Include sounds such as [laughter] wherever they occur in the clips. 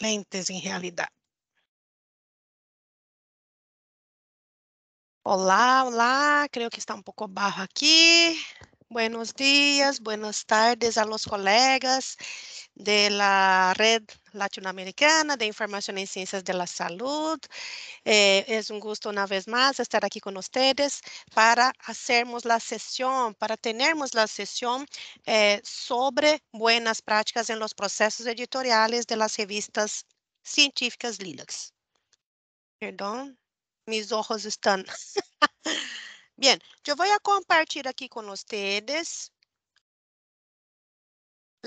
lentes em realidade. Olá, olá, creio que está um pouco barro aqui. Buenos dias, buenas tardes a los colegas. de la Red Latinoamericana de Información en Ciencias de la Salud. Eh, es un gusto una vez más estar aquí con ustedes para hacernos la sesión, para tenernos la sesión eh, sobre buenas prácticas en los procesos editoriales de las revistas científicas Lilacs. Perdón, mis ojos están. [laughs] Bien, yo voy a compartir aquí con ustedes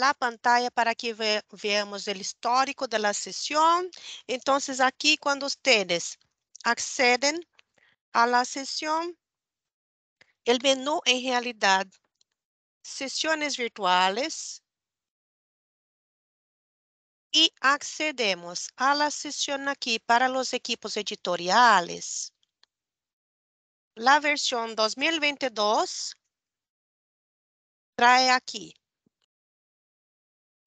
a pantalla para que ve veamos histórico de la Então, Entonces aqui quando vocês acceden a la sesión, em realidade, sessões virtuais e virtuales, accedemos a la aqui para os equipos editoriales. La versão 2022 trae aqui.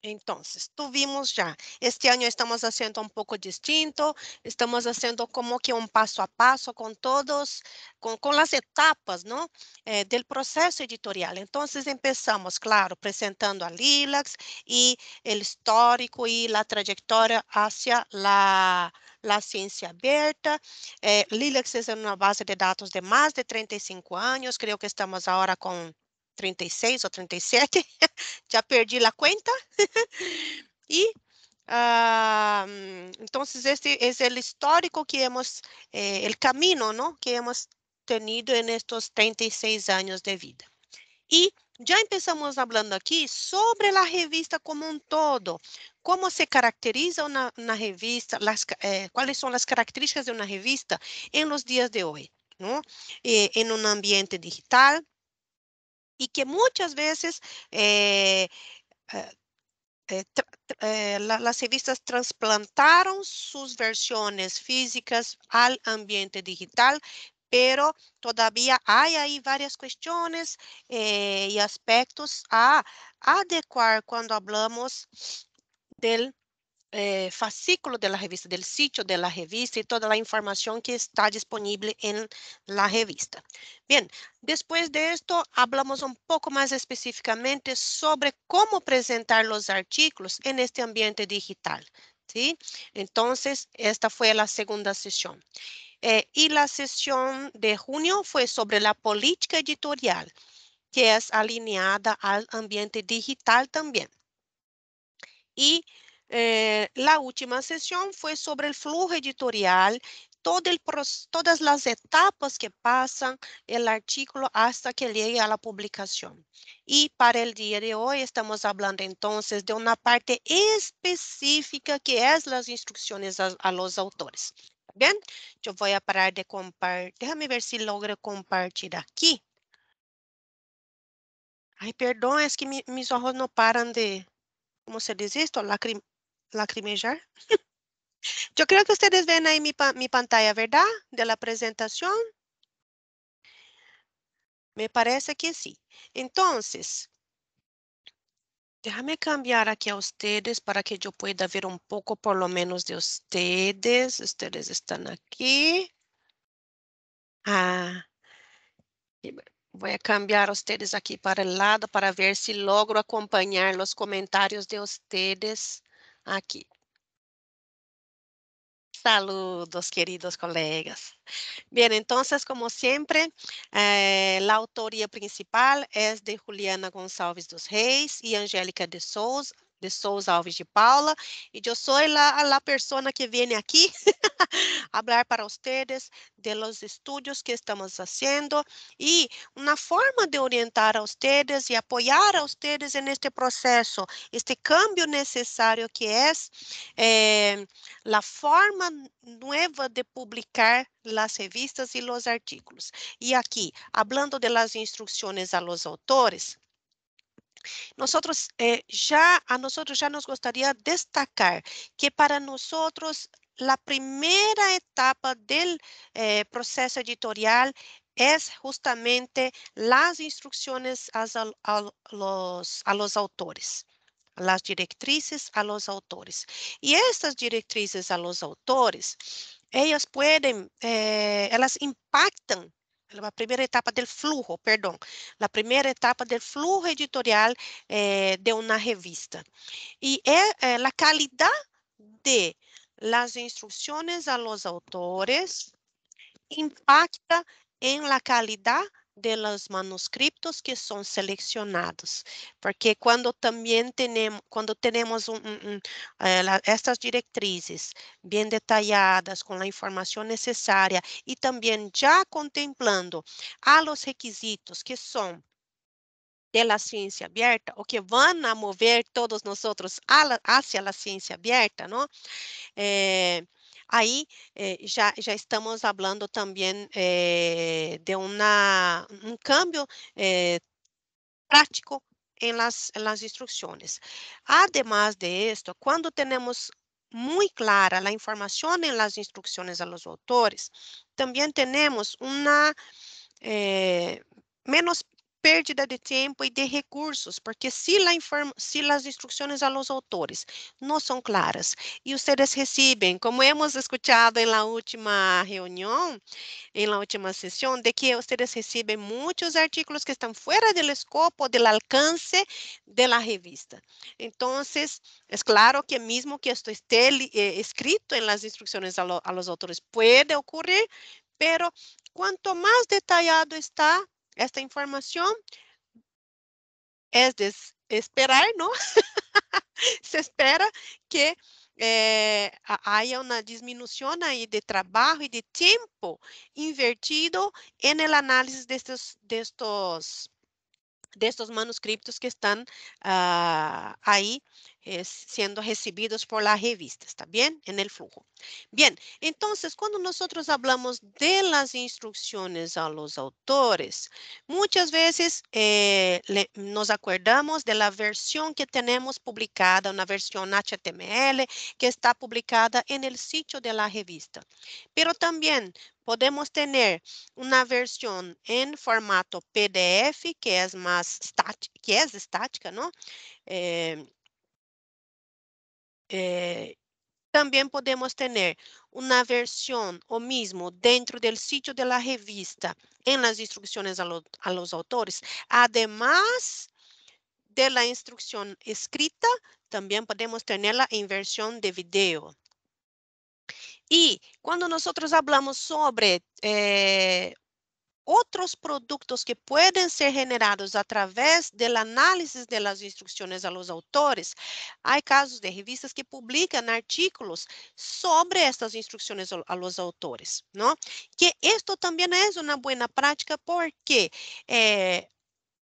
Entonces, tuvimos já este ano estamos fazendo um pouco distinto, estamos fazendo como que um passo a passo com todos, com com as etapas, não Eh, del proceso editorial. Então, começamos claro, presentando a Lilacs e o histórico e a trajetória hacia la, la ciência aberta Eh, Lilacs é uma base de dados de mais de 35 anos creio que estamos agora com 36 ou 37, [laughs] já perdi a conta. [laughs] e uh, então este é o histórico que temos, eh, o caminho, ¿no? Né, que temos tenido en estos 36 anos de vida. E já começamos falando aqui sobre a revista como um todo. Como se caracteriza uma, uma revista, las, eh, quais são as características de uma revista em los dias de hoje, né? em Eh, um ambiente digital, y que muchas veces eh, eh, eh, las revistas trasplantaron sus versiones físicas al ambiente digital, pero todavía hay ahí varias cuestiones y aspectos a adecuar cuando hablamos del eh, fascículo de la revista, del sitio de la revista y toda la información que está disponible en la revista. Bien, después de esto hablamos un poco más específicamente sobre cómo presentar los artículos en este ambiente digital. ¿sí? Entonces, esta fue la segunda sesión. Eh, y la sesión de junio fue sobre la política editorial, que es alineada al ambiente digital también. Y eh, la última sesión fue sobre el flujo editorial, todo el, todas las etapas que pasan el artículo hasta que llegue a la publicación. Y para el día de hoy estamos hablando entonces de una parte específica que es las instrucciones a, los autores. Bien, yo voy a parar de compartir. Déjame ver si logro compartir aquí. Ay, perdón, es que mis ojos no paran de, ¿cómo se dice esto? Lacrim lacrimejar. [laughs] Yo creo que ustedes ven ahí mi, pantalla, ¿verdad? De la presentación. Me parece que sí. Entonces, déjame cambiar aquí a ustedes para que yo pueda ver un poco por lo menos de ustedes. Ustedes están aquí. Ah, voy a cambiar a ustedes aquí para el lado para ver si logro acompañar los comentarios de ustedes. aqui. Saludos, queridos colegas. Bien, entonces, como siempre, eh, la autoría principal es de Juliana González dos Reis y Angélica de Souza, de Souza Alves de Paula e eu sou a, a pessoa que vem aqui falar [laughs] para vocês de los estudos que estamos fazendo e uma forma de orientar a vocês e apoiar a vocês neste processo, este cambio necessário que é eh, a forma nova de publicar as revistas e os artículos. E aqui, falando de las instruções a los autores, Nosotros eh, ya, a nosotros ya nos gustaría destacar que para nosotros la primera etapa del eh, proceso editorial es justamente las instrucciones a, los, a los autores las directrices a los autores. Y estas directrices a los autores, ellas pueden, eh, ellas impactan la primeira etapa del flujo, perdão, a primeira etapa del flujo editorial eh, de uma revista. e é eh, qualidade das de las a los autores impacta em la calidad dos manuscritos que são selecionados, porque quando também temos, quando temos um, um, um, eh, estas diretrizes bem detalhadas com a informação necessária e também já contemplando a los requisitos que são da ciência aberta, o que vão mover todos nós outros hacia a ciência aberta, não? Eh, Aí eh, já, estamos falando também eh, de uma um cambio eh, em en las, en las instruções. Además de esto, quando temos muito clara a informação em las instruções a los autores, também tenemos uma eh, menos perda de tempo e de recursos, porque se, se as instruções aos autores não são claras e vocês recebem, como hemos escuchado na última reunião, na última sessão, de que vocês recebem muitos artigos que estão fora do escopo, do alcance da revista. Então, é claro que mesmo que isto esteja eh, escrito nas instruções aos autores, pode ocorrer, pero quanto mais detalhado está esta informação é de esperar, não? [laughs] Se espera que eh, haja uma diminuição aí de trabalho e de tempo invertido em análise destes, destes, destes manuscritos que estão uh, ah, aí siendo recibidos por las revistas, ¿está bien? En el flujo. Bien, entonces cuando nosotros hablamos de las instrucciones a los autores, muchas veces eh, nos acordamos de la versión que tenemos publicada, una versión HTML que está publicada en el sitio de la revista. Pero también podemos tener una versión en formato PDF, que es más que es estática, ¿no? Eh, eh, también podemos tener una versión o mismo dentro del sitio de la revista en las instrucciones a, los autores. Además de la instrucción escrita, también podemos tenerla en versión de video. Y cuando nosotros hablamos sobre eh, outros produtos que podem ser generados através do análise das instruções a los autores. há casos de revistas que publicam artículos sobre estas instruções a los autores, não? Que isto também é uma boa prática porque eh,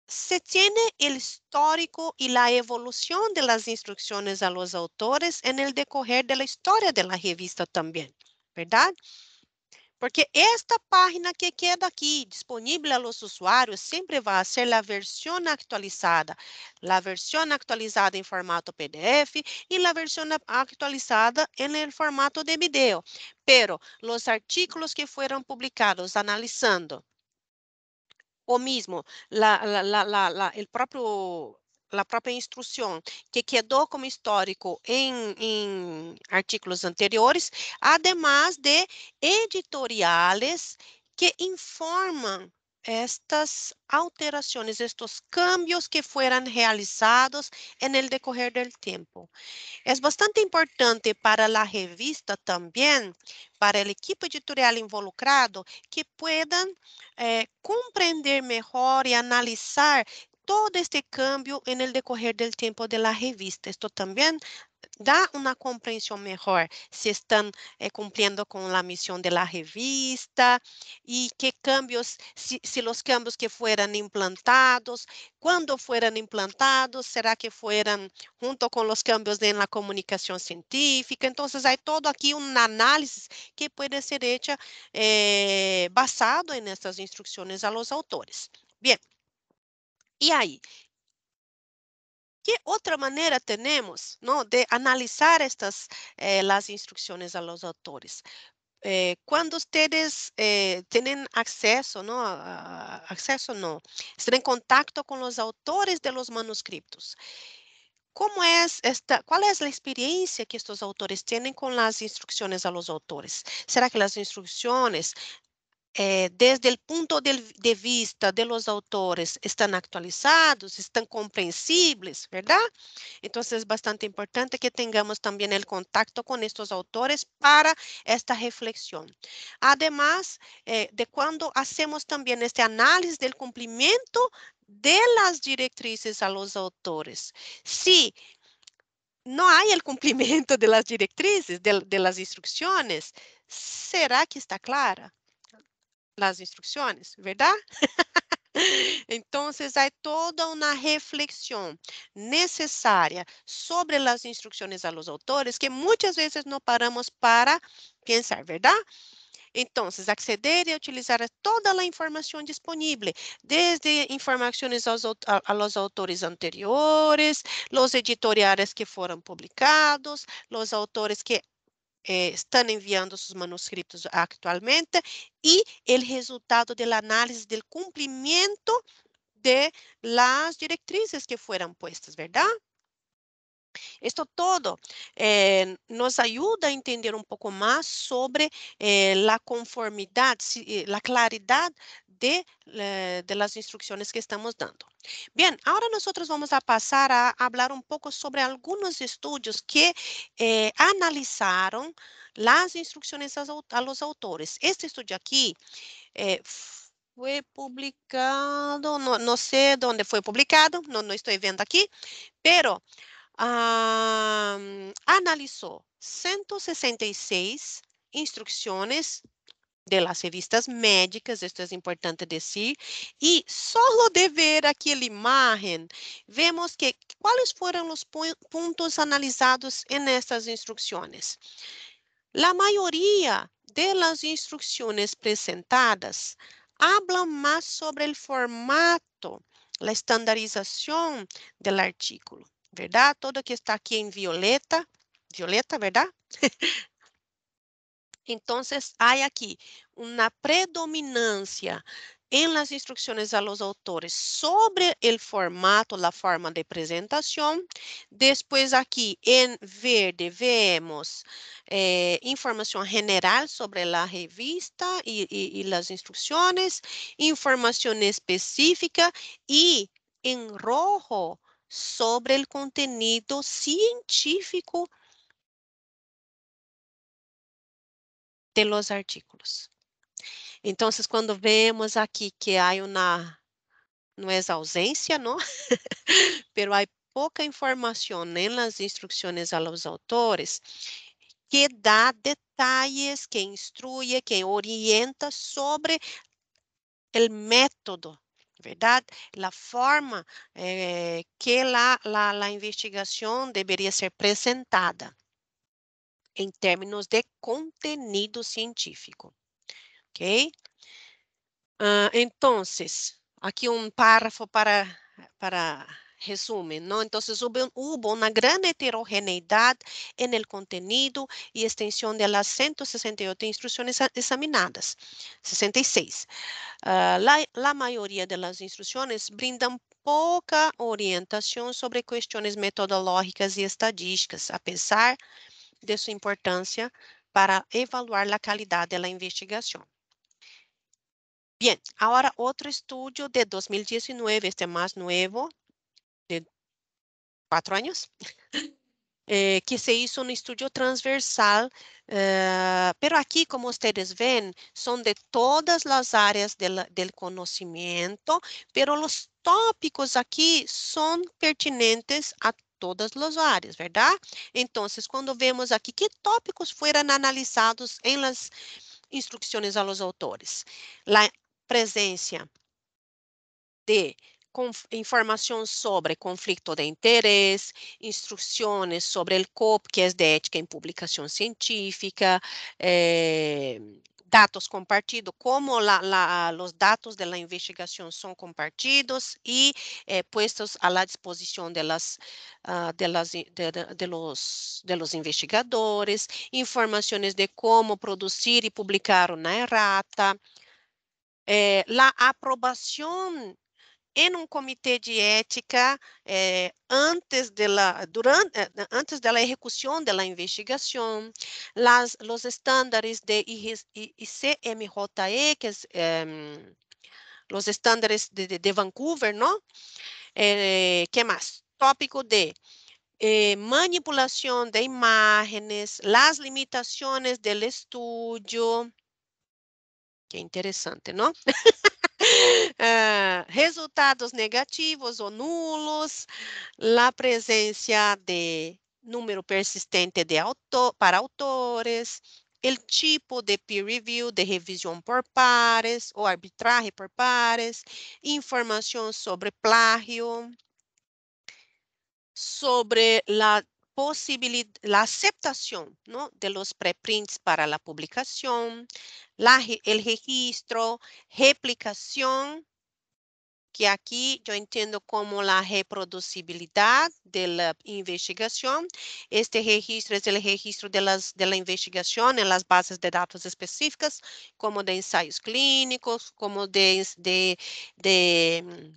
se tem o histórico e a evolução das instruções a los autores no decorrer da história da revista também, verdade? porque esta página que queda aqui disponível aos usuários sempre vai ser a versão atualizada, a versão atualizada em formato PDF e a versão atualizada em formato de vídeo, pero os artículos que foram publicados analisando o mesmo, o próprio la, el propio a própria instrução que quedou como histórico em en artículos anteriores, además de editoriales que informam estas alterações, estes cambios que foram realizados en el decorrer del tempo. É bastante importante para a revista também, para o equipo editorial involucrado, que puedan eh, melhor e analisar todo este cambio en el decorrer del tiempo de la revista. Esto también da una comprensión mejor si están eh, cumpliendo con la misión de la revista y qué cambios, si, los cambios que fueran implantados, cuándo fueran implantados, será que fueran junto con los cambios en la comunicación científica. Entonces hay todo aquí un análisis que puede ser hecho eh, basado en estas instrucciones a los autores. Bien, y ahí, ¿qué otra manera tenemos ¿no? de analizar estas, eh, las instrucciones a los autores? Eh, cuando ustedes eh, tienen acceso, ¿no? acceso no, están en contacto con los autores de los manuscritos. ¿Cómo es esta, cuál es la experiencia que estos autores tienen con las instrucciones a los autores? ¿Será que las instrucciones eh, desde el punto de, vista de los autores, están actualizados, están comprensibles, ¿verdad? Entonces es bastante importante que tengamos también el contacto con estos autores para esta reflexión. Además, eh, de cuando hacemos también este análisis del cumplimiento de las directrices a los autores. Si no hay el cumplimiento de las directrices, de las instrucciones, ¿será que está clara? las instrucciones, ¿verdad? [laughs] Entonces, hay toda una reflexión necesaria sobre las instrucciones a los autores que muchas veces no paramos para pensar, ¿verdad? Entonces, acceder e utilizar toda a informação disponível, desde informações aos, aos autores anteriores, os editoriais que foram publicados, os autores que eh, estão enviando seus manuscritos atualmente e o resultado da análise do cumprimento de las diretrizes que foram postas, verdade? Isso todo eh, nos ajuda a entender um pouco mais sobre eh, a conformidade, eh, a claridade de, las instrucciones que estamos dando. Bien, ahora nosotros vamos a pasar a hablar un poco sobre algunos estudios que eh, analizaron las instrucciones a, los autores. Este estudio aquí eh, fue publicado, no, sé dónde fue publicado, no, estoy viendo aquí, pero analizó 166 instrucciones de las revistas médicas, esto es importante dizer, e só de ver aquela imagem, vemos que quais foram os pontos analisados nessas instruções. estas maioria das instruções apresentadas las mais sobre o formato, a estandarização do artículo, verdade? Todo que está aqui em violeta, violeta, verdade? [laughs] Entonces, hay aquí una predominancia en las instrucciones a los autores sobre el formato, la forma de presentación. Después aquí en verde vemos eh, información general sobre la revista y, y, y las instrucciones, información específica y en rojo sobre el contenido científico de los artículos. Então, quando vemos aqui que há uma, não é ausência, não? [laughs] Pero há pouca informação nas instruções aos autores que dá detalhes, que instrui, que orienta sobre o método verdade? La forma eh, que la, la, la investigación debería ser presentada em termos de contenido científico. Ok? Uh, então, aqui um párrafo para, para resumen, ¿no? Entonces hubo, hubo, una gran heterogeneidad en el contenido de las 168 instruções examinadas, 66. Uh, ah, la, la, instruções de las orientação sobre questões metodológicas e estadísticas, apesar de de sua importância para evaluar a qualidade da investigação. Bem, agora outro estudo de 2019, este mais novo de quatro anos, [laughs] eh, que se hizo um estudo transversal, mas eh, aqui como vocês veem são de todas as áreas do conhecimento, mas os tópicos aqui são pertinentes a todas as áreas, verdade? Então, quando vemos aqui que tópicos foram analisados em las instruções aos autores, a presença de informação sobre conflito de interesse, instruções sobre o COP, que é de ética em publicação científica, eh, datos compartidos, como os dados da investigação são compartidos e eh, postos à disposição delas, uh, ah, de, de, de, los, de los investigadores, informações de como produzir e publicar uma errata, eh, a aprovação em um comitê de ética eh, antes dela durante, eh, antes dela execução ejecución investigação, las, los estándares de ICMJE, que es é, eh, los estándares de, de, de Vancouver, ¿no? Eh, que mais? Tópico de eh, de imágenes, las limitações del estudio. Que é interessante, não? [laughs] Ah, resultados negativos ou nulos, a presença de número persistente de autor, para autores, o tipo de peer review, de revisão por pares ou arbitragem por pares, informação sobre plágio, sobre a possibilidade, a aceptação de los preprints para a publicação, o registro, replicação que aqui eu entendo como a reproducibilidade da investigação. Este registro é o registro delas da investigação em bases de dados específicas, como de ensaios clínicos, como de, de, de Uh, mm,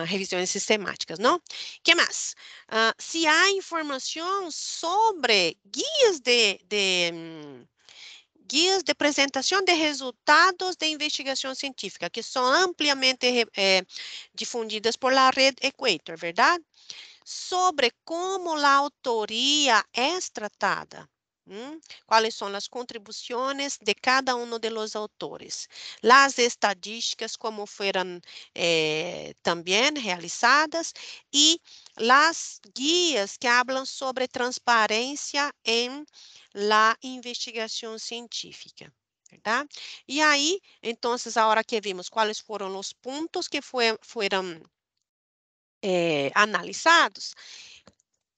ah, revisões sistemáticas, não? que mais? Uh, ah, se há informação sobre guias de, de, mm, guias de apresentação de resultados de investigação científica, que são ampliamente eh, eh, difundidas por la rede Equator, verdade? Sobre como a autoria é tratada. ¿Cuáles hum, son las contribuciones de cada uno de los autores? Las estadísticas, como fueron eh, también realizadas, y las guías que hablan sobre transparencia en la investigación científica. ¿verdad? Y ahí, entonces, ahora que vimos cuáles fueron los puntos que fue, fueron eh, analizados,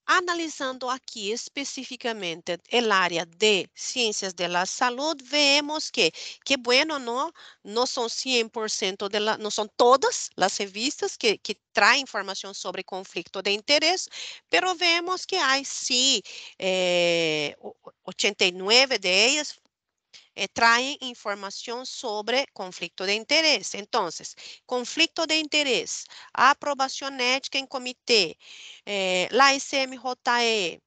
Analisando aqui especificamente a área de ciências da saúde, vemos que, que bueno, não, não são 100% de la, não são todas as revistas que, que traem informação sobre conflito de interesse, mas vemos que há sim, eh, 89 de elas eh, traen información sobre conflicto de interés. Entonces, conflicto de interés, aprobación ética en comité, eh, la SMJE,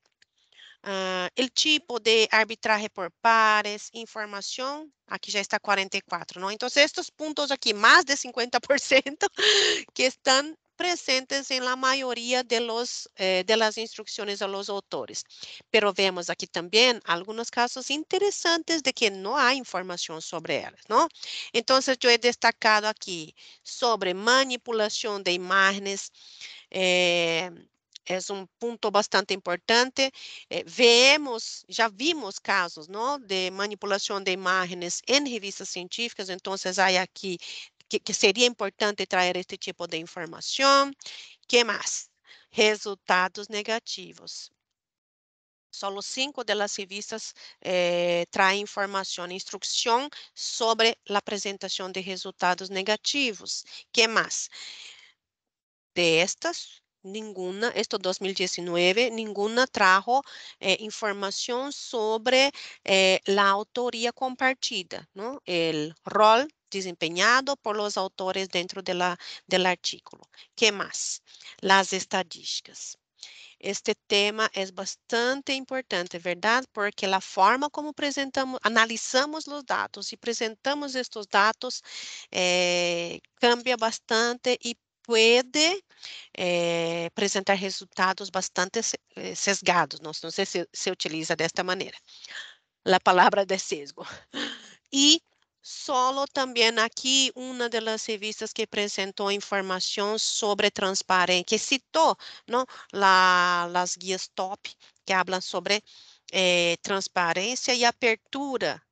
Uh, ah, el tipo de arbitraje por pares, información, aqui já está 44, não? Então, estes pontos aqui, mais de 50% [laughs] que estão presentes em la maioria de, los, eh, de las instrucciones a los autores. Pero vemos aqui também algunos casos interesantes de que no hay informação sobre ellas, ¿no? Entonces yo he destacado aqui sobre manipulação de imágenes, é es un punto bastante importante. Eh, vemos, já vimos casos não, de manipulação de imagens em revistas científicas, então, há aqui que, que seria importante trazer este tipo de informação. que mais? Resultados negativos. Só cinco de revistas eh, traem informação, instrução sobre a apresentação de resultados negativos. que mais? De estas, ninguna, esto 2019, nenhuma trajo eh, sobre eh, autoria compartida, o rol desempeñado por los autores dentro de la, del artículo. ¿Qué más? Las estadísticas. Este tema é bastante importante, verdade? Porque a forma como apresentamos, analisamos os dados e apresentamos estes dados eh, cambia bastante e pode eh, apresentar resultados bastante eh, sesgados. Não, sei se se utiliza desta maneira. A palavra de sesgo. E [laughs] Solo también aquí una de las revistas que presentó información sobre transparencia, que citó ¿no? las guías top que hablan sobre eh, transparencia y apertura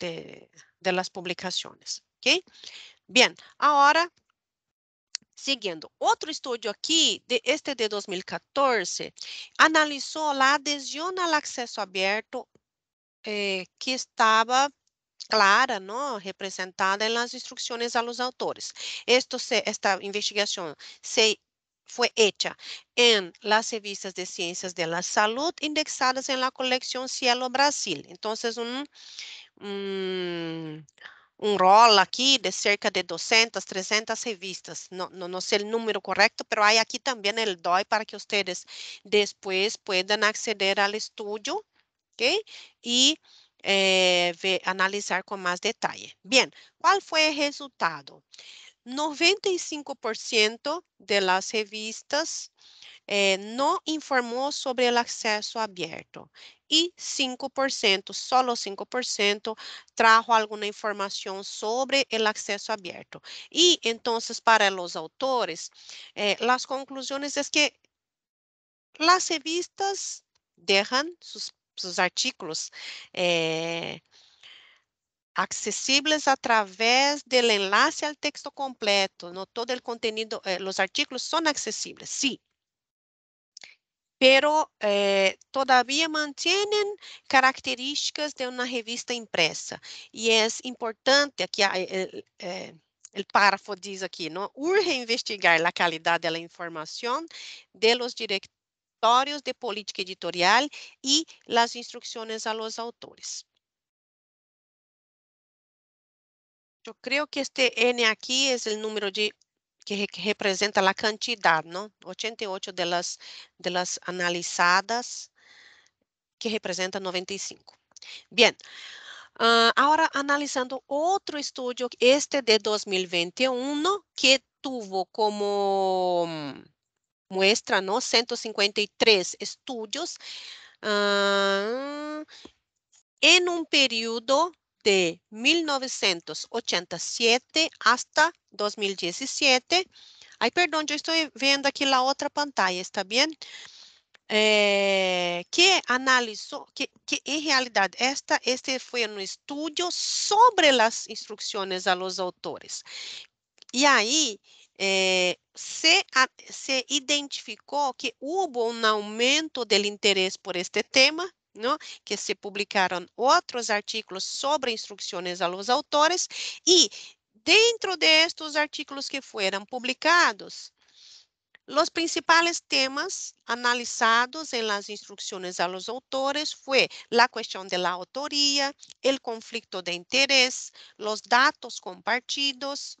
de, las publicaciones. ¿okay? Bien, ahora siguiendo. Otro estudio aquí, de, este de 2014, analizó la adhesión al acceso abierto eh, que estaba clara, ¿no? representada en las instrucciones a los autores. Esto se, esta investigación se fue hecha en las revistas de ciencias de la salud indexadas en la colección Cielo Brasil. Entonces, un, un, rol aquí de cerca de 200, 300 revistas. No, no, sé el número correcto, pero hay aquí también el DOI para que ustedes después puedan acceder al estudio y eh, ver, analisar com mais detalhe. Bem, qual foi o resultado? 95% das revistas eh, não informou sobre o acesso aberto e 5%, só 5%, trajo alguma informação sobre o acesso aberto. E, então, para os autores, eh, as conclusões é que as revistas deixam suas os artículos é, através do enlace ao texto completo. No todo o conteúdo, eh, os artículos são acessíveis, sim. Sí. Pero eh, todavía mantienen características de uma revista impressa. E é importante aqui, eh, o párrafo diz aqui, não urge investigar a qualidade da informação de los diretores de política editorial y las instrucciones a los autores. Yo creo que este N aquí es el número que, representa la cantidad, ¿no? 88 de las, de las analizadas, que representa 95. Bien, ah, ahora analizando otro estudio, este de 2021, que tuvo como muestra, ¿no? 153 estudios uh, en un periodo de 1987 hasta 2017. Ai, perdão, eu estou vendo aqui na outra pantalla, está bem? Eh, que analisou, que, que em realidade, esta, este foi um estudo sobre as instruções los autores. E aí, é, se, se identificou que houve um aumento do interesse por este tema, não? que se publicaram outros artigos sobre instruções aos autores, e dentro destes artigos que foram publicados, os principais temas analisados em las instruções a los autores foi a questão de la autoría, el conflicto de interés, los datos compartidos,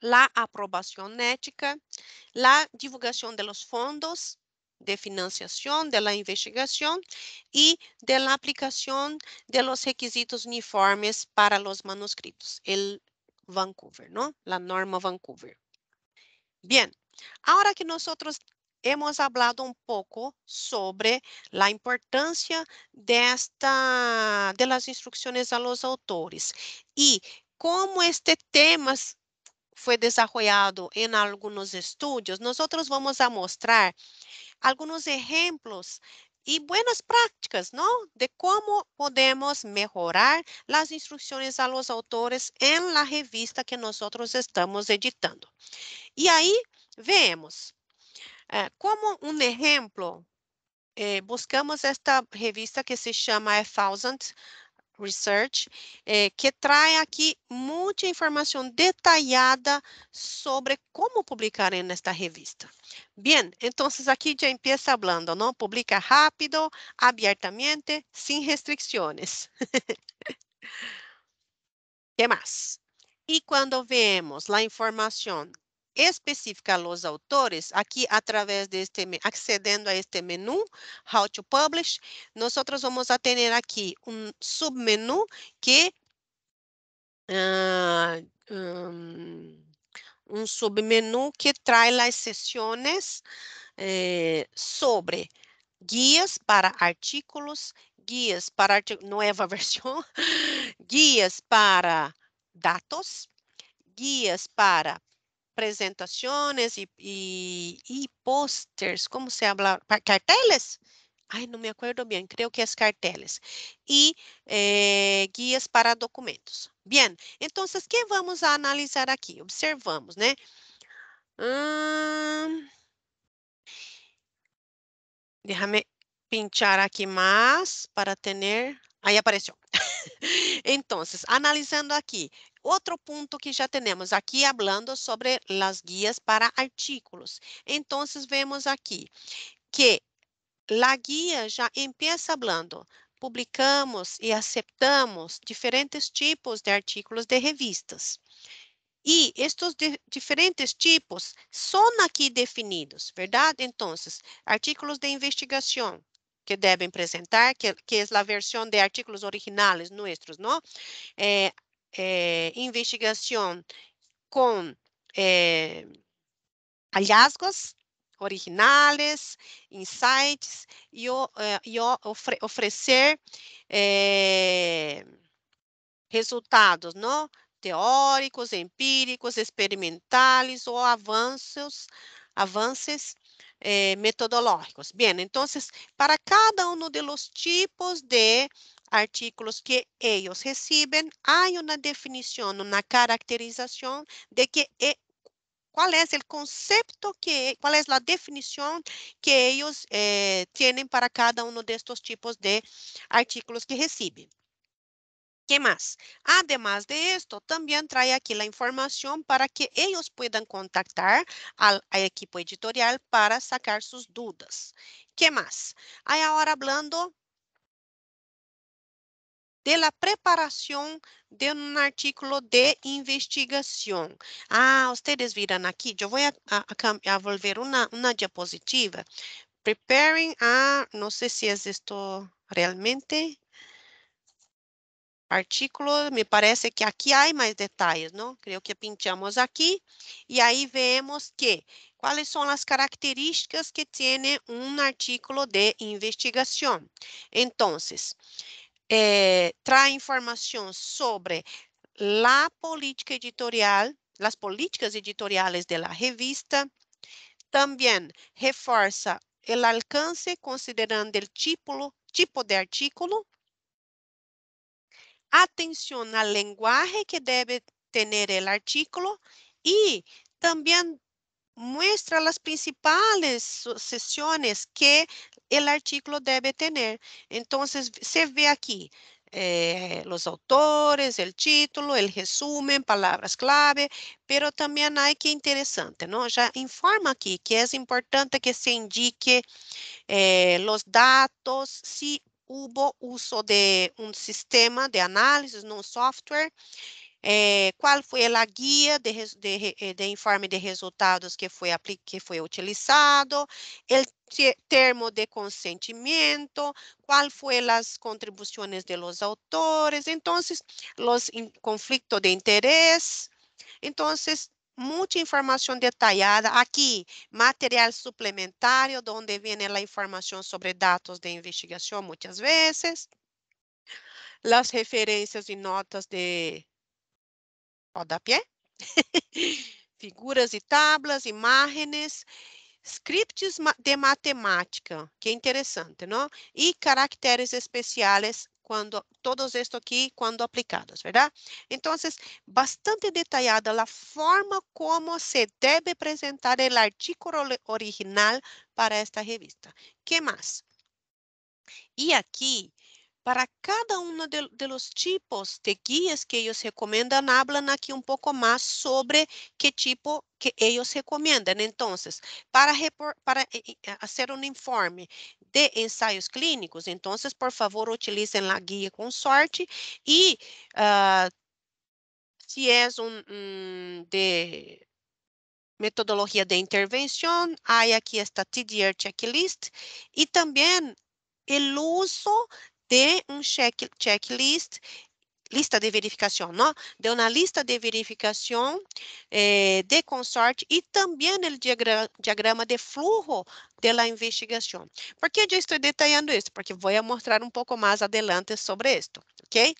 la aprobación ética, la divulgación de los fondos de financiación de la investigación y de la aplicación de los requisitos uniformes para los manuscritos, el Vancouver, ¿no? La norma Vancouver. Bien, ahora que nosotros hemos hablado un poco sobre la importancia de, esta, de las instrucciones a los autores y cómo este tema foi desenvolvido em alguns estudios, nós vamos a mostrar alguns exemplos e boas práticas, não, De como podemos melhorar as instruções a los autores em la revista que nosotros estamos editando. E aí vemos eh, como um exemplo. eh, buscamos esta revista que se llama A Thousand Research, eh, que trae aquí mucha información detallada sobre cómo publicar en esta revista. Bien, entonces aquí ya empieza hablando, ¿no? Publica rápido, abiertamente, sin restricciones. [laughs] ¿Qué más? Y cuando vemos la información específica a los autores, aqui através de este, a este menu How to Publish, nós vamos a aqui aquí un que... Uh, um, submenu que traz as sessões eh, sobre guias para artículos, guias para nova [laughs] versão guias para dados guias para presentações e e y pósters, ¿cómo se habla? Carteles. ai não me acuerdo bem creio que as carteles. e eh, para documentos. Bien, o que vamos analisar aqui Observamos, né Hum, déjame pinchar aqui mais para ter... Aí apareceu. [laughs] então, analisando aqui, Outro ponto que já temos aqui, falando sobre as guias para artículos. Então, vemos aqui que a guia já empieza falando publicamos e aceptamos diferentes tipos de artículos de revistas. E estes diferentes tipos são aqui definidos, verdade? Então, artículos de investigação que devem apresentar, que, que é a versão de artículos originais nossos, não? Eh, eh, com con eh, hallazgos originales, insights eh, e oferecer eh, resultados ¿no? teóricos, empíricos, experimentais ou avanços, avances eh, metodológicos. Bem, então, para cada um dos tipos de artículos que eles recebem, há uma definição, uma caracterização de que é, qual é o conceito que, qual é a definição que eles eh, têm para cada um destes tipos de artículos que recebem. Que mais? Además de esto, também trae aqui a informação para que eles possam contactar a equipo editorial para sacar dúvidas. O Que mais? Aí, agora hablando de preparação de um artículo de investigação. Ah, vocês viram aqui, eu vou a, a, a volver diapositiva. Preparing a, não sei se é isto realmente, artículo, me parece que aqui há mais detalhes, não? Creio que pinchamos aqui e aí vemos que quais são as características que tem um artículo de investigação. Então, eh, trae información sobre la política editorial, las políticas editoriales de la revista. También refuerza el alcance considerando el tipo, tipo de artículo. Atención al lenguaje que debe tener el artículo y también muestra las principales sesiones que el artículo debe tener. Entonces, se ve aquí eh, los autores, el título, el resumen, palabras clave, pero también hay que interesante, ¿no? Ya informa aquí que es importante que se indique eh, los datos, si hubo uso de un sistema de análisis, no software, eh, qual foi a guia de, de, eh, de, informe de resultados que foi, que foi utilizado, o termo de consentimento, qual foi as contribuições de los autores, então, os conflitos de interesse então, muita informação detalhada aqui, material suplementário, onde vem a informação sobre dados de investigação, muitas vezes, as referências e notas de pé [laughs] figuras e tablas, imagens, scripts de matemática, que é interessante, não? E caracteres especiais quando todos esto aqui quando aplicados, verdade? Então, bastante detalhada a forma como se deve apresentar o artigo original para esta revista. Que mais? E aqui para cada um de, de, los tipos de guias que ellos recomiendan, hablan aquí un poco más sobre qué tipo que ellos recomiendan. Entonces, para, para eh, eh, hacer un informe de ensayos clínicos, entonces, por favor, utilicen la guía consorte y uh, si es un, um, mm, de metodología de intervención, hay aquí esta TDR checklist y también el uso de um check, checklist lista de verificação, não? Deu na lista de verificação eh, de consorte e também no diagrama, diagrama de fluxo da investigação. Por que eu estou detalhando isso? Porque vou mostrar um pouco mais adelante sobre isso, ok?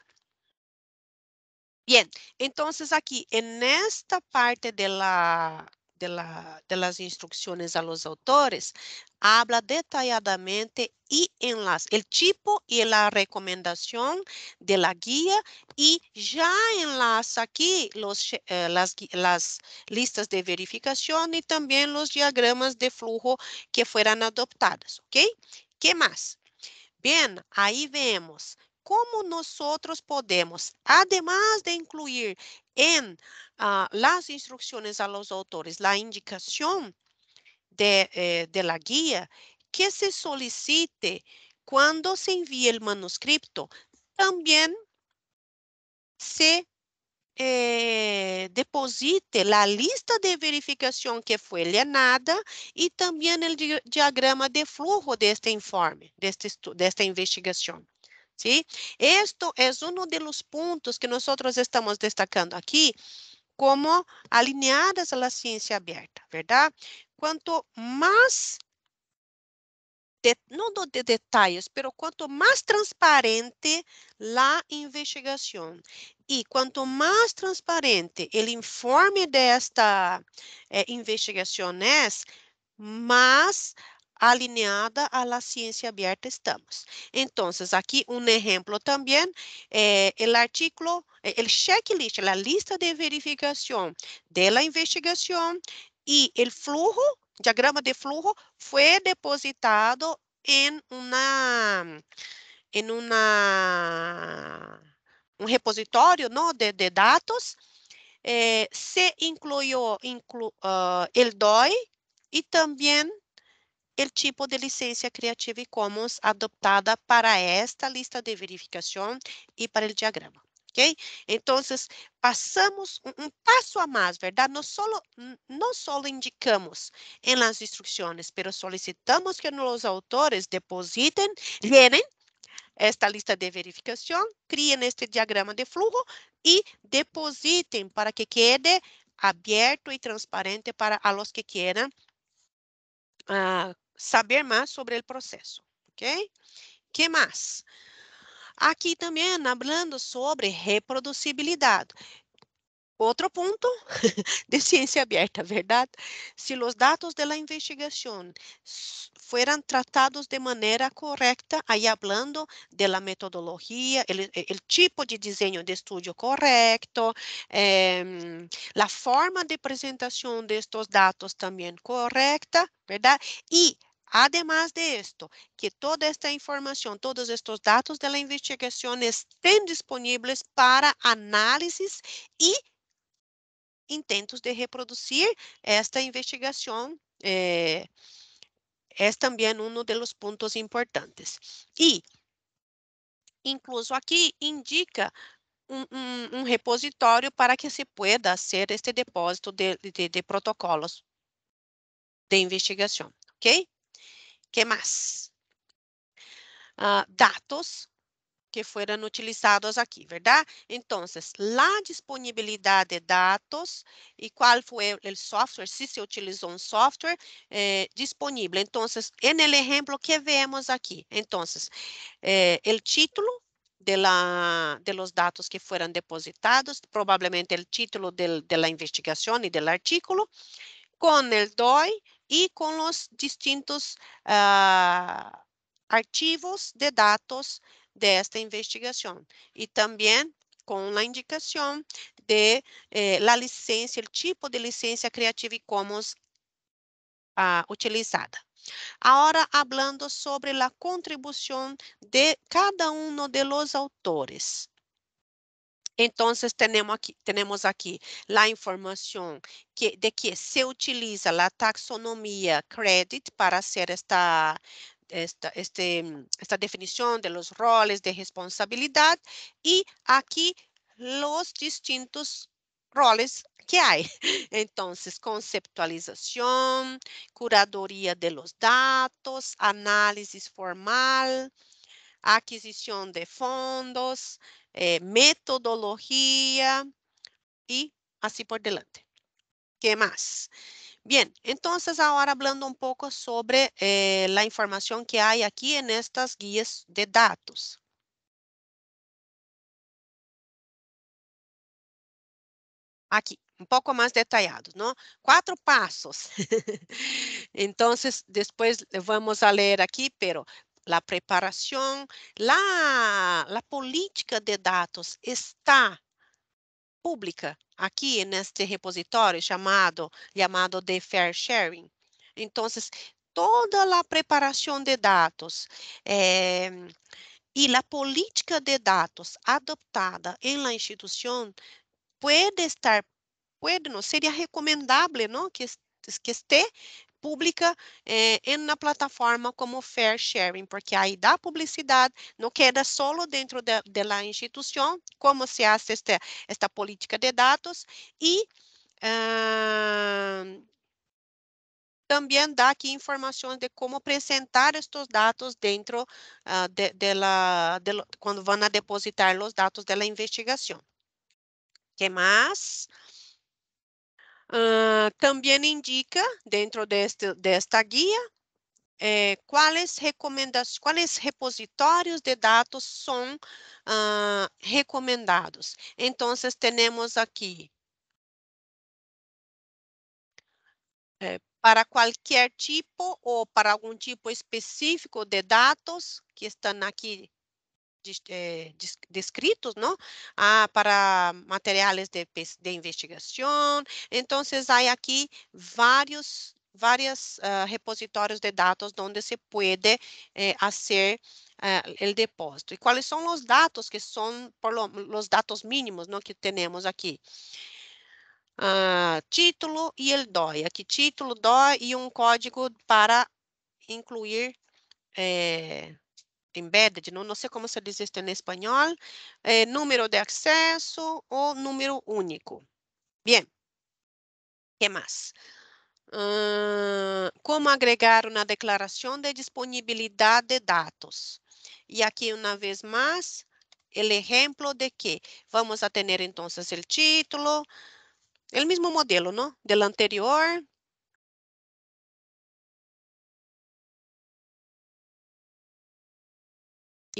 Bem, então aqui nesta parte de de, la, instruções las instrucciones a los autores, habla detalladamente y en las, el tipo y la recomendación de la guía y ya enlaza aquí los, eh, las, las, listas de verificación y también los diagramas de flujo que fueran adoptadas, ¿ok? ¿Qué más? Bien, ahí vemos como outros podemos, además de incluir em uh, las instrucciones a los autores la indicación de, eh, de la guía que se solicite cuando se envíe el manuscrito, también se eh, deposite la lista de verificación que fue llenada y también el di diagrama de flujo de este informe, de, este de esta investigación. ¿sí? Esto es uno de los puntos que nosotros estamos destacando aquí como alineadas a la ciencia abierta, ¿verdad? Cuanto más, de, no de detalles, pero cuanto más transparente la investigación y cuanto más transparente el informe de esta eh, investigación es, más alineada a la ciencia abierta estamos. Então, aqui um exemplo também, eh, el artículo, eh, el checklist, la lista de verificação de la e o el flujo, diagrama de flujo, foi depositado em um repositório ¿no? de, de Eh, se incluiu inclu, uh, el DOI e também o tipo de licença Creative Commons adoptada para esta lista de verificação e para o diagrama. Okay? Então, passamos um, um, passo a mais, verdade? Não solo, não solo indicamos em las instruções, pero solicitamos que os autores depositen, llenen esta lista de verificação, criem este diagrama de flujo e depositem para que quede abierto e transparente para a los que quieran uh, saber mais sobre o processo, ¿ok? Que mais? Aqui também hablando sobre reproducibilidade. Outro ponto [laughs] de ciência aberta, verdade? Se os dados da investigação forem tratados de maneira correta, aí hablando de la metodología, o tipo de desenho de estudio correto, eh, forma de apresentação de dados também correta, verdade? E Además de esto, que toda esta información, todos estos datos de la investigación estén disponibles para análisis y intentos de reproducir esta investigación. Eh, es también uno de los puntos importantes. Y incluso aquí indica um, um, um, repositório para que se pueda hacer este depósito de, de, de protocolos de investigação, ok? que mais Uh, datos que foram utilizados aqui, verdade? Então, a disponibilidade de dados e qual foi o software, se se utilizou um software eh, disponível. Então, en el que vemos aqui, então, eh, título de, la, de los dados que foram depositados, provavelmente o título de, de la investigação e do artículo, com o DOI, e com os distintos uh, de dados desta investigação e também com a indicação de eh, la licença, o tipo de licença Creative Commons utilizada. Agora, falando sobre a contribuição de cada um dos autores. Entonces tenemos aquí, tenemos aquí la información que, de que se utiliza la taxonomía credit para hacer esta, esta, este, esta definición de los roles de responsabilidad y aquí los distintos roles que hay. [laughs] Entonces, conceptualización, curadoría de los datos, análisis formal, adquisición de fondos, é, e assim por delante. Que mais? Bem, então, agora, hablando um pouco sobre eh, informação que há aqui em estas guias de dados. Aqui, um pouco mais detalhado, não? Quatro passos. [laughs] Então, depois, vamos a leer aqui, pero a preparação, a a política de dados está pública aqui neste repositório chamado chamado de Fair Sharing. Então, toda a preparação de dados e a política de dados adoptada em la instituição pode estar, pode, não seria recomendável, não, que que esté pública eh, na plataforma como fair sharing, porque aí dá publicidade, não queda solo dentro da de, de instituição, como se faz esta, esta política de dados, e uh, também dá aqui informações de como apresentar estes dados dentro uh, de, de, la, de, quando vão a depositar os dados da investigação. que mais? Uh, também indica, dentro deste, desta guia, é, quais recomendações, quais repositórios de dados são uh, recomendados. Então, temos aqui é, para qualquer tipo ou para algum tipo específico de dados que estão aqui eh, descritos não, ah, para materiales de, de, investigação. Então, hay aquí varios, vários, uh, ah, repositórios de dados, donde se pode eh, o uh, ah, depósito. E quais são os dados que são, por lo, os dados mínimos não, que temos aqui: Uh, ah, título e ele DOI. Aqui título, DOI e um código para incluir eh, embedded, não, não sei como se diz isto em espanhol, é, número de acesso ou número único. Bem, que mais? Uh, como agregar uma declaração de disponibilidade de dados. E aqui, uma vez mais, o é exemplo de que vamos a ter, então, o título, o mesmo modelo, não? Del anterior,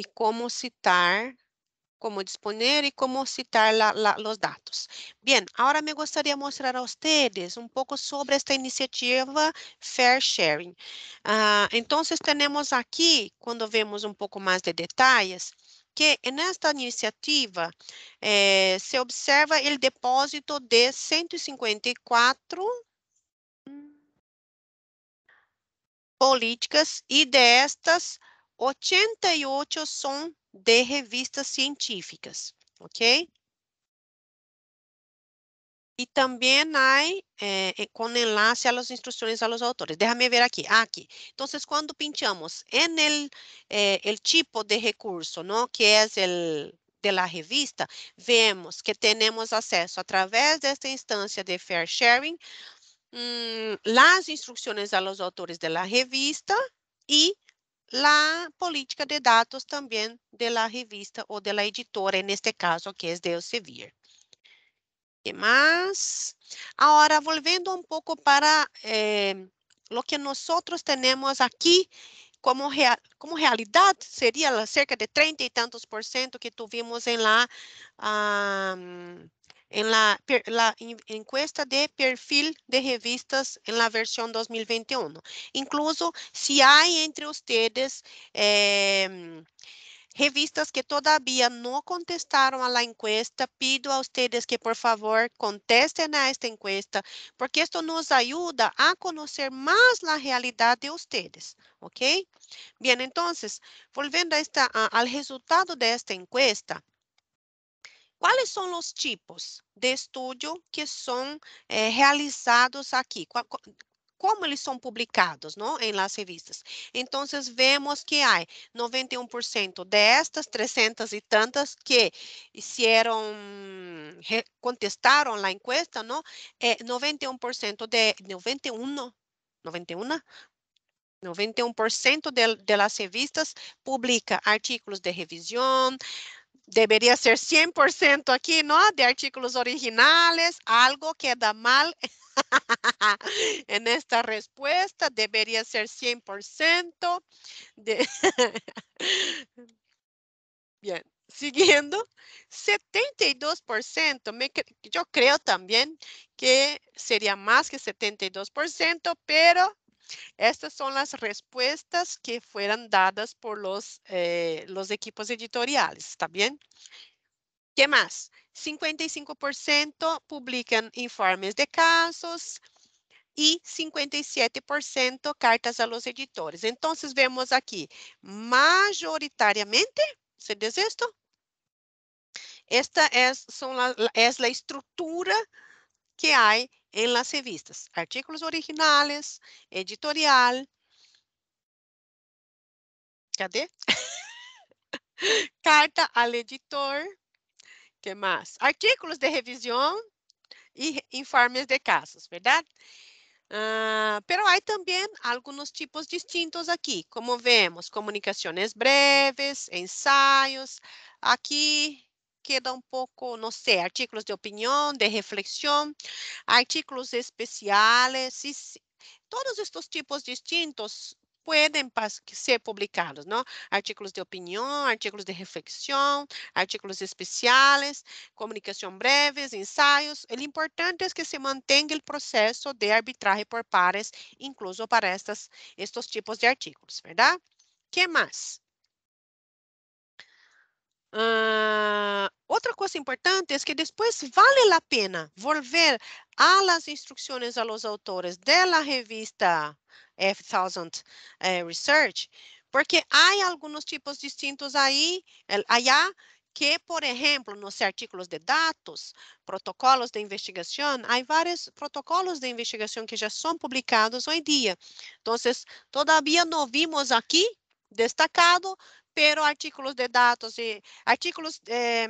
e como citar, como disponer e como citar la, la, los datos. Bien, ahora me gustaría mostrar a ustedes un poco sobre esta iniciativa Fair Sharing. Uh, entonces tenemos aquí, cuando vemos un poco más de detalles, que nesta iniciativa eh, se observa o depósito de 154 políticas e destas 88 são de revistas científicas, ok? E também há, eh, com enlace às instruções aos autores. Déjame ver aqui. Ah, aqui. Então, quando pinchamos em el, eh, el tipo de recurso, ¿no? que é o de la revista, vemos que temos acesso através desta instância de fair sharing hum, mm, as instruções aos autores da revista e la política de datos también de la revista o de la editora, en este caso que es de Elsevier. ¿Qué más? Ahora, volviendo un poco para eh, lo que nosotros tenemos aquí como, real, como realidad, sería cerca de 30 y tantos por ciento que tuvimos en la... Um, en la, la encuesta de perfil de revistas en la versión 2021. Incluso si hay entre ustedes eh, revistas que todavía no contestaron a la encuesta, pido a ustedes que por favor contesten a esta encuesta, porque esto nos ayuda a conocer más la realidad de ustedes, ¿ok? Bien, entonces, volviendo a esta, a, al resultado de esta encuesta, Quais são os tipos de estudo que são eh, realizados aqui? Qual, como eles são publicados, não, em las revistas. Então, vemos que há 91% destas, 300 e tantas que fizeram, contestaram a encuesta, não, é 91% de, 91, 91, 91% de, de las revistas publica artículos de revisão, debería ser 100% aquí, ¿no? De artículos originales, algo queda mal [laughs] en esta respuesta, debería ser 100%. De [laughs] Bien, siguiendo, 72%, yo creo también que sería más que 72%, pero Estas são as respostas que foram dadas por los, eh, los equipos editoriales, ¿está bien? que mais? 55% publicam informes de casos, e 57% cartas a los editores. Então, vemos aqui, majoritariamente, se diz isto? Esta é, são é a estrutura que há em las revistas, artículos originales, editorial. Cadê? [laughs] Carta al editor. que mais? Artículos de revisão e informes de casos, verdade? Uh, pero hay também alguns tipos distintos aqui, como vemos, comunicaciones breves, ensaios, aqui queda um pouco, não sei, artículos de opinião, de reflexão, artículos especiales, todos estes tipos distintos podem ser publicados, não? Artículos de opinião, artículos de reflexão, artículos especiales, comunicação breves, ensaios. O importante é que se mantenga o processo de arbitragem por pares, incluso para estas, estes tipos de artículos, ¿verdad? Que mais? Uh... Ah, cosa importante é que depois vale a pena volver a instruções aos a autores da revista F1000 eh, Research, porque há alguns tipos distintos aí, allá, que, por exemplo, nos artículos de dados, protocolos de investigação, há vários protocolos de investigação que já são publicados hoje em dia. Então, todavia não vimos aqui destacado, pero artículos de dados e artículos, eh,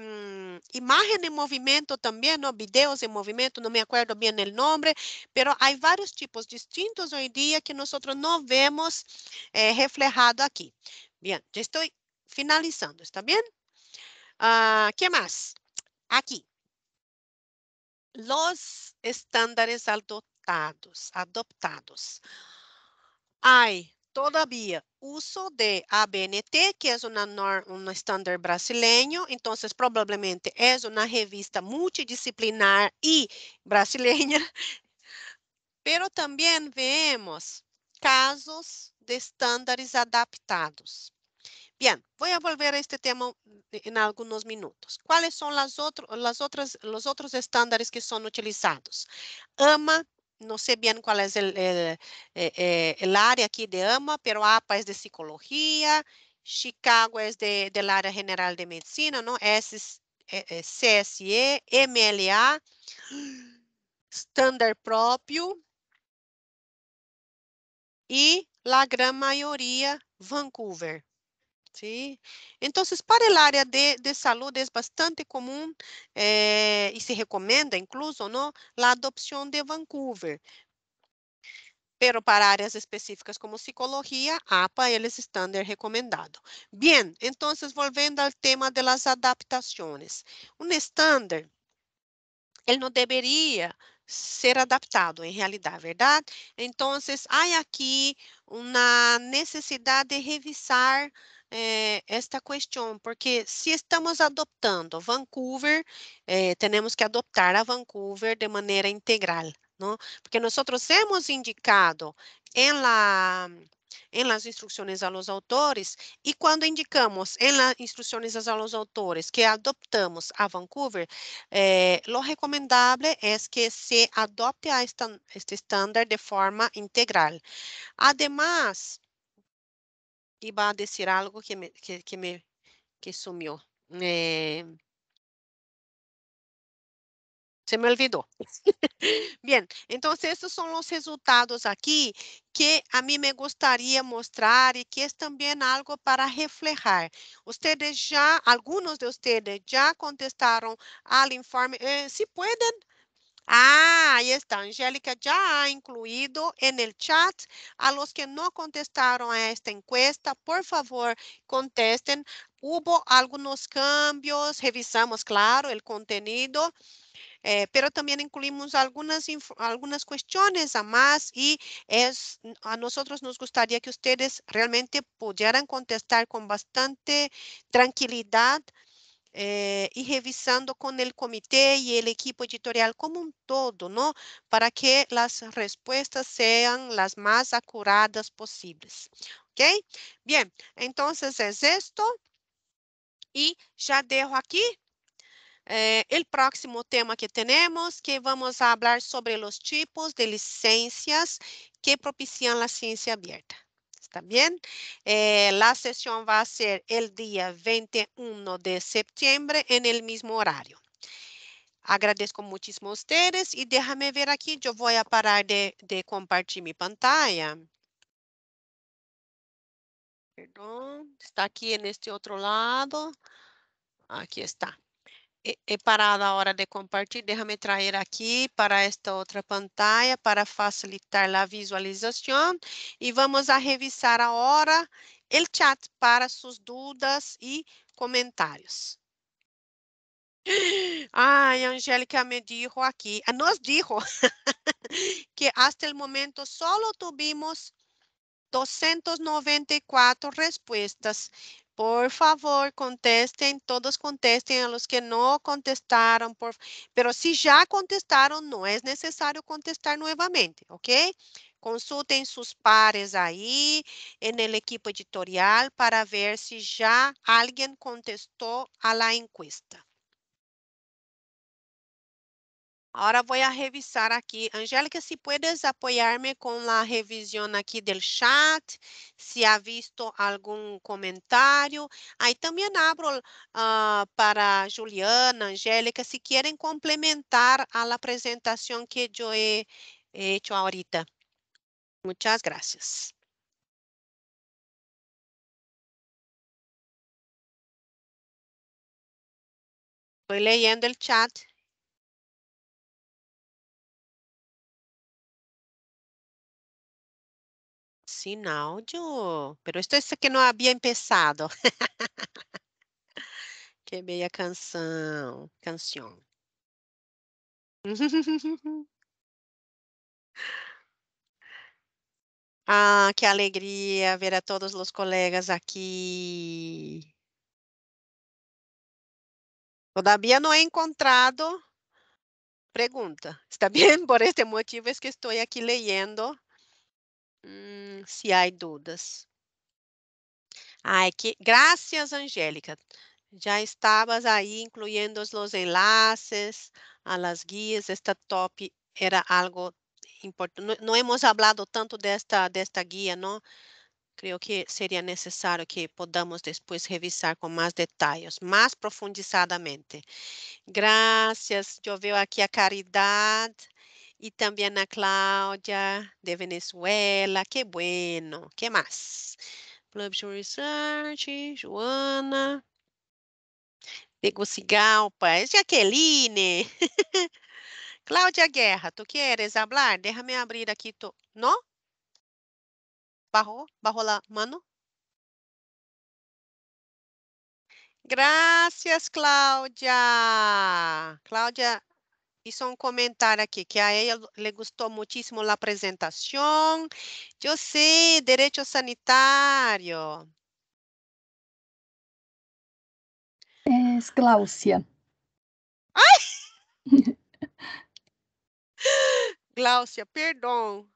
imagem em movimento também, no, vídeos em movimento, não me acordo bem o nome, pero há vários tipos distintos hoje em dia que nós não vemos eh, reflejado aqui. Bem, já estou finalizando, está bem? Uh, ah, que mais? Aqui. Los estándares adotados, adoptados. Hay todavía uso de ABNT, que es é una un estándar brasileño, entonces probablemente es é una revista multidisciplinar y brasileña, [laughs] pero también vemos casos de estándares adaptados. Bien, voy a volver a este tema en algunos minutos. ¿Cuáles son las otro, las otras, los otros estándares que son utilizados? AMA, não sei bem qual é, é, é, é o área aqui de AMA, pero APA é de psicologia, Chicago é de, del área general de medicina, não S, CSE, MLA, estándar próprio e la grande maioria Vancouver. ¿sí? Entonces, para el área de, de salud es bastante común eh, y se recomienda incluso, ¿no? La adopción de Vancouver. Pero para áreas específicas como psicología, APA eles estándar recomendado. Bien, entonces volviendo al tema de las adaptaciones. Un estándar, él no debería ser adaptado em realidade, verdade? Então, há aqui uma necessidade de revisar eh, esta questão, porque se estamos adoptando Vancouver, eh, temos que adoptar a Vancouver de maneira integral, não? Porque nós temos indicado em la em las instrucciones a los autores e quando indicamos em las instrucciones a los autores que adoptamos a Vancouver, eh, lo recomendable es que se adopte a esta, este estándar de forma integral. Además, iba a decir algo que me, que, que me que sumió. Eh, se me olvidó. [laughs] Bien, entonces estos son los resultados aquí que a mí me gustaría mostrar y que es también algo para reflejar. Ustedes ya, algunos de ustedes ya contestaron al informe. Eh, si pueden, Ah, ahí está. Angélica ya ha incluido en el chat a los que no contestaron a esta encuesta. Por favor, contesten. Hubo algunos cambios, revisamos, claro, el contenido, eh, pero también incluimos algunas, algunas cuestiones a más y es, a nosotros nos gustaría que ustedes realmente pudieran contestar con bastante tranquilidad eh, y revisando con el comité y el equipo editorial como un todo, ¿no? Para que las respuestas sean las más acuradas posibles. ¿Ok? Bien, entonces es esto. Y ya dejo aquí Eh, o próximo tema que temos, que vamos a falar sobre os tipos de licencias que propiciam a ciência aberta. también eh, la sesión va a ser el día 21 de septiembre en el mismo horario. Agradezco muchísimo a ustedes y déjame ver aquí, yo voy a parar de, de compartir mi pantalla. Perdón, está aquí en este otro lado. Aquí está. he parado hora de compartilhar Déjame trazer aqui para esta outra pantalla para facilitar a visualização e vamos a revisar hora o chat para suas dúvidas e comentários. Ai, Angélica me dijo aqui ah, nos dijo [laughs] que hasta el momento solo tuvimos 294 respostas. Por favor, contestem, todos contestem, a los que não contestaram, por... pero se já contestaram, não é necessário contestar novamente, ok? Consultem seus pares aí, no equipo editorial, para ver se já alguém contestou a la encuesta. Agora vou a revisar aqui. Angélica, si puedes me com a revisão aqui do chat, se ha visto algum comentário. Aí também abro uh, para Juliana, Angélica, se querem complementar a apresentação que eu he hecho ahorita. Muchas gracias. Estou leyendo o chat. sin audio, pero esto es que no había empezado. [laughs] que bella canção, canção. [laughs] ah, que alegria ver a todos os colegas aqui. Todavía não he encontrado pergunta. Está [laughs] bem? Por este motivo es que estou aqui leyendo Hum, se há dúvidas. Ai, que graças, Angélica. Já estavas aí incluindo os enlaces, as guias. Esta top era algo importante. Não, hemos hablado tanto desta, desta guia, não? Creio que seria necessário que podamos depois revisar com mais detalhes, mais profundizadamente. Graças. Eu vejo aqui a Caridade. Y también a Claudia de Venezuela. Qué bueno. ¿Qué más? Publishing Research, Joana. Tegucigalpa, Jaqueline. [laughs] Cláudia Guerra, tu queres hablar? Déjame abrir aqui tu. No? Barro? Barro la mano? Graças, Cláudia. Cláudia hizo un comentario aquí que a ella le gustó muchísimo la presentación. Yo sé, derecho sanitario. Es Glaucia. ¡Ay! Glaucia, [laughs] perdón.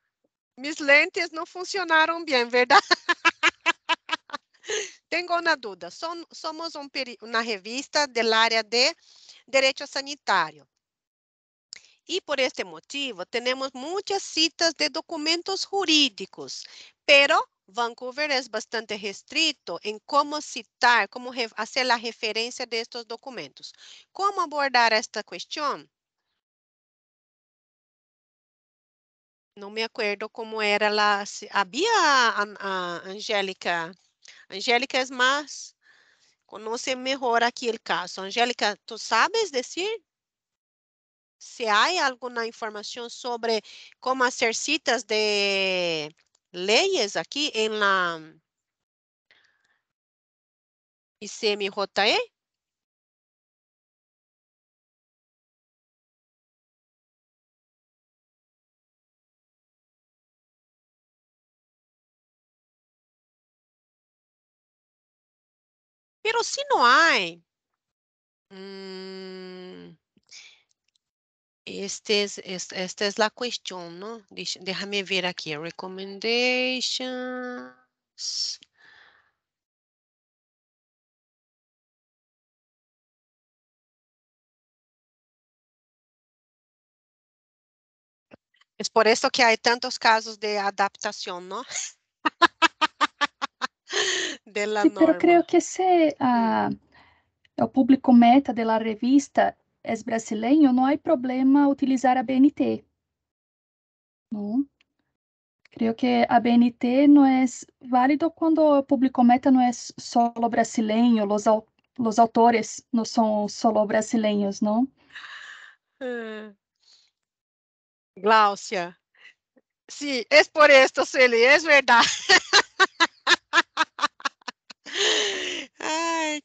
Mis lentes no funcionaron bien, ¿verdad? [laughs] Tengo una duda. Son, somos un, una revista del área de derecho sanitário. Y por este motivo tenemos muchas citas de documentos jurídicos, pero Vancouver es bastante restrito en cómo citar, cómo hacer la referencia de estos documentos. ¿Cómo abordar esta cuestión? No me acuerdo cómo era la... Había a, Angélica. Angélica es más... Conoce mejor aquí el caso. Angélica, ¿tú sabes decir? Se há alguma informação sobre como fazer citas de leis aqui em la ICMJE. Pero si no hay, mmm, Este es, esta es la cuestión, ¿no? Déjame ver aquí. Recommendations. Es por esto que hay tantos casos de adaptación, ¿no? [laughs] de la sí, norma. pero creo que ese, ah, el público meta de la revista és brasileiro, não há problema utilizar a BNT. Não? Creio que a BNT não é válido quando o público meta não é solo brasileiro, os, os autores não são solo brasileiros, não? Hum. Glaucia, se por isso, Sueli, é verdade. [laughs]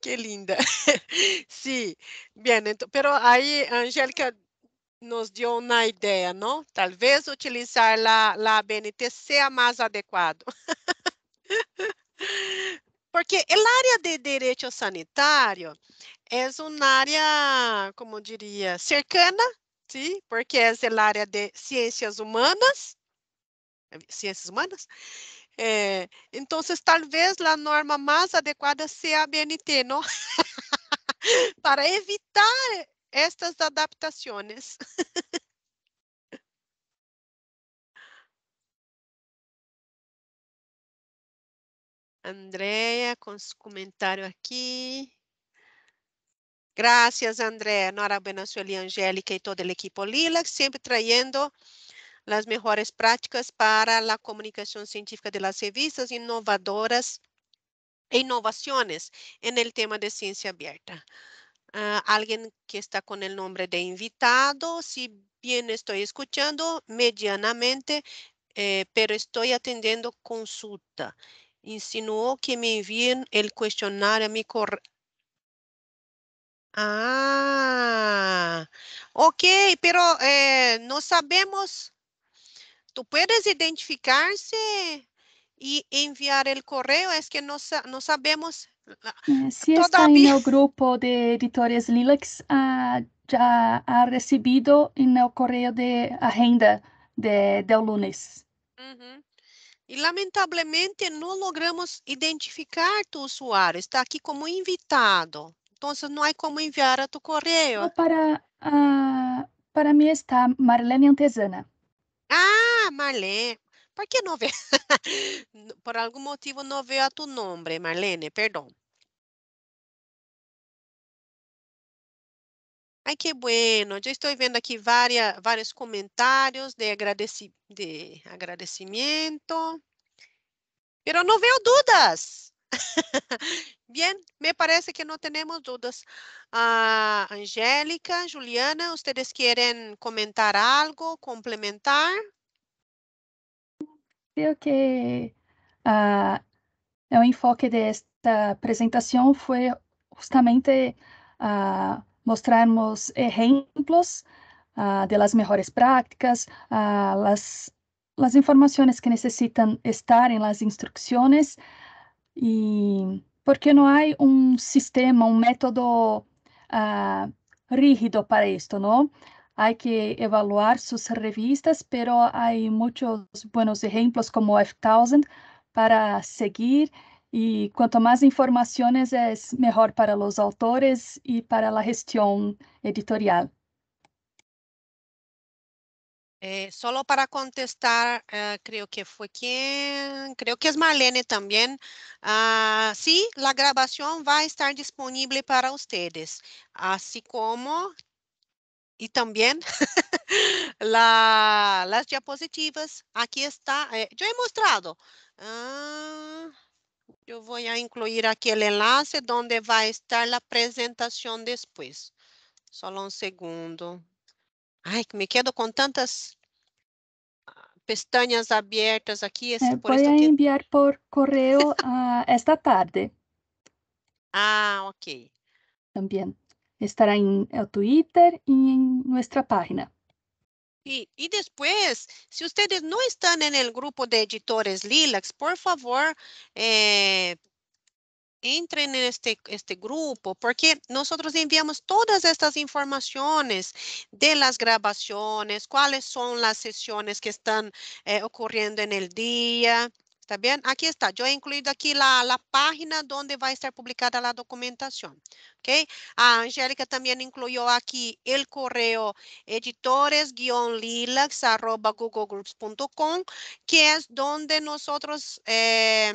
qué linda. [laughs] sí, bien, então, pero ahí Angélica nos dio una idea, ¿no? Tal vez utilizar la, la BNT sea más adecuado. [laughs] Porque el área de derecho sanitario es un área, como diría, cercana, ¿sí? Porque es el área de ciencias humanas, eh, ciencias humanas, é, então, talvez a norma mais adequada seja a BNT, não? [laughs] Para evitar estas adaptações. [laughs] Andrea, com seu comentário aqui. Graças, Andrea, Nora Benacioli, Angélica e todo o equipo Lilac, sempre trazendo las mejores prácticas para la comunicación científica de las revistas innovadoras e innovaciones en el tema de ciencia abierta. Ah, alguien que está con el nombre de invitado, si bien estoy escuchando medianamente, eh, pero estoy atendiendo consulta. Insinuó que me envíen el cuestionario a mi correo. Ah, ok, pero eh, no sabemos Tú puedes identificarse y enviar el correo, es que no, no sabemos. Eh, si todavía... está en el grupo de editores Lilacs, uh, ya ha recibido en el correo de agenda de, del lunes. Uh -huh. E lamentavelmente não logramos identificar tu usuário, está aqui como invitado. Então não há como enviar a tu correio. Para uh, para mim está Marlene Antesana. Ah, Marlene. ¿Por que não veio? [laughs] Por algum motivo não veio a tu nome, Marlene, Perdão. Ai, que bueno. Já estou vendo aqui várias, vários comentários de, agradeci, de agradecimento. mas não veio dúvidas. [laughs] Bien, me parece que no tenemos dudas. Uh, Angélica, Juliana, ¿ustedes quieren comentar algo, complementar? Creo que uh, el enfoque de esta presentación fue justamente uh, ah, mostrarmos ejemplos de las mejores prácticas, las, las informaciones que necesitan estar en las instrucciones e porque não há um sistema, um método uh, rígido para isto, não? Há que evaluar suas revistas, pero há muitos bons exemplos como F1000 para seguir e quanto mais informações é melhor para os autores e para a gestão editorial. Eh, solo para contestar, uh, creo que fue quien, creo que es Marlene también. Uh, sí, la grabación va a estar disponible para ustedes, así como y también [laughs] la, las diapositivas. Aquí está, eh, yo he mostrado. Uh, yo voy a incluir aquí el enlace donde va a estar la presentación después. Solo un segundo. Ai, me quedo com tantas pestañas abiertas aquí. Es eh, por voy a que... enviar por correo uh, [laughs] esta tarde. Ah, ok. También estará en el Twitter y en nuestra página. Y, y, después, si ustedes no están en el grupo de editores Lilacs, por favor, eh, entren en este, este, grupo, porque nosotros enviamos todas estas informaciones de las grabaciones, cuáles son las sesiones que están eh, ocurriendo en el día, ¿Está bem aqui está. eu incluí aqui a, a página onde vai estar publicada a documentação ¿Ok? a Angélica também incluiu aqui o correio editores-lilax.googlegroups.com, que é onde nós eh,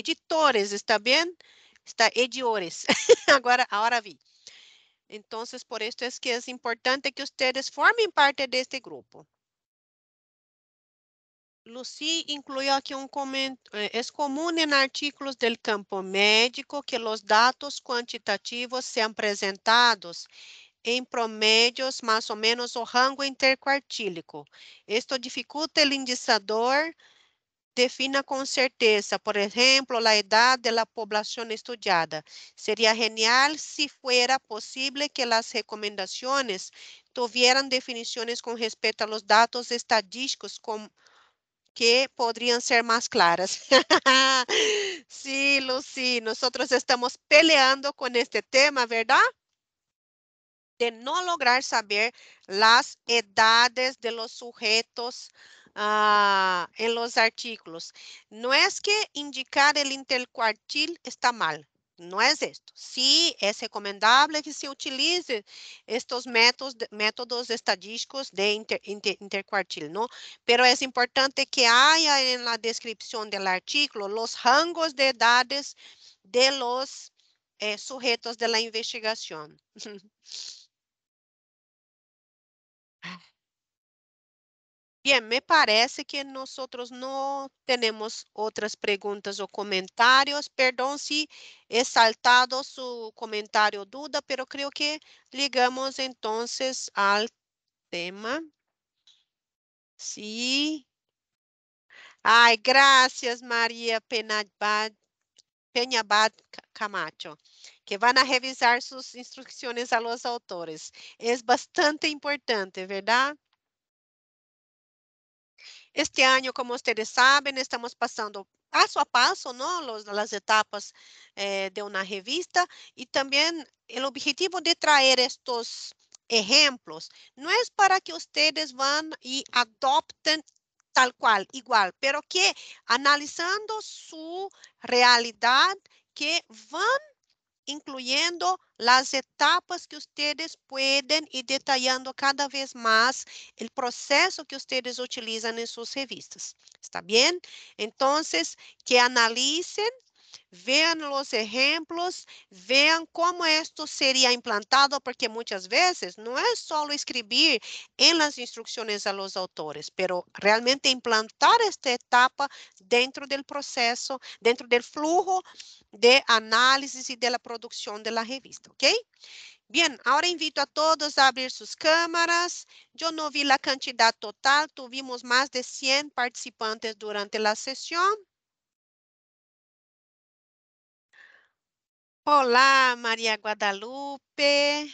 editores, ¿está bem Está editores. [laughs] Agora, agora vi. Então, por isso é que é importante que vocês formem parte de este grupo. Lucy incluiu aqui um comentário. É eh, comum em artículos do campo médico que os dados quantitativos sejam apresentados em promédios mais ou menos o rango interquartílico. Isto dificulta o indicador defina com certeza, por exemplo, a idade da população estudada. Seria genial se fosse possível que as recomendações tivessem definições com respeito aos dados estadísticos como que podrían ser más claras. [laughs] sí, Lucy, nosotros estamos peleando con este tema, ¿verdad? De no lograr saber las edades de los sujetos uh, en los artículos. No es que indicar el intercuartil está mal, não é isso. Sim, é recomendável que se utilize estes métodos, métodos estadísticos de inter, inter, intercuartil, ¿no? Pero importante que haja na descrição do artigo os rangos de edades de los eh, sujetos de la investigación. [laughs] Bien, é, me parece que nosotros no tenemos otras preguntas o comentarios. Perdón si he saltado su comentario duda, pero creo que llegamos entonces al tema. Sí. Ay, gracias María Penabad, Camacho, que van a revisar sus instrucciones a los autores. Es bastante importante, ¿verdad? Este año, como ustedes saben, estamos pasando paso a paso, ¿no? Los, las etapas eh, de una revista y también el objetivo de traer estos ejemplos no es para que ustedes van y adopten tal cual, igual, pero que analizando su realidad, que van incluindo as etapas que vocês podem e detalhando cada vez mais o processo que vocês utilizam em suas revistas. ¿Está bem? Então, que analisem vean los ejemplos, vean cómo esto sería implantado, porque muchas veces no es é solo escribir en las instrucciones a los autores, pero realmente implantar esta etapa dentro del proceso, dentro del flujo de análisis y de la producción de la revista, ¿ok? Bien, ahora invito a todos a abrir sus cámaras. Yo no vi la cantidad total, tuvimos más de 100 participantes durante la sesión. Hola, María Guadalupe.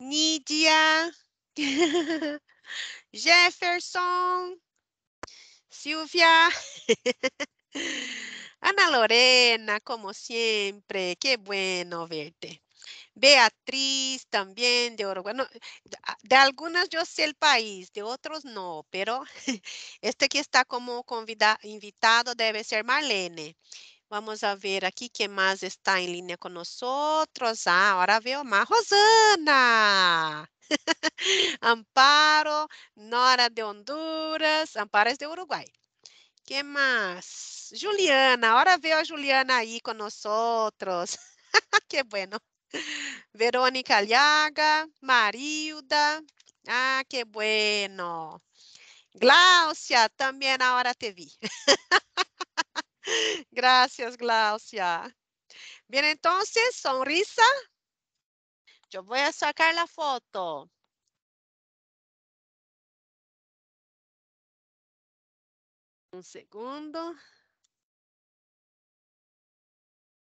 Nidia, [laughs] Jefferson. Silvia. [laughs] Ana Lorena, como siempre, qué bueno verte. Beatriz también de Uruguay. de algunas yo sé el país, de otros no, pero [laughs] este que está como invitado debe ser Marlene. Vamos a ver aqui quem mais está em linha conosco. Ah, agora veio mais. Rosana! [laughs] Amparo, Nora de Honduras. Amparo é de Uruguai. Que mais? Juliana, agora veio a Juliana aí conosco. [laughs] que bueno. Verônica Aliaga, Marilda. Ah, que bueno. Glaucia, também na hora te vi. [laughs] [laughs] Gracias, Glaucia. Bien, entonces, sonrisa. Yo voy a sacar la foto. Un segundo.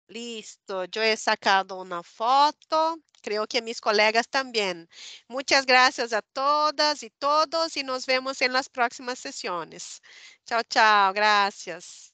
Listo, yo he sacado una foto. Creo que mis colegas también. Muchas gracias a todas y todos y nos vemos en las próximas sesiones. Chao, chao. Gracias.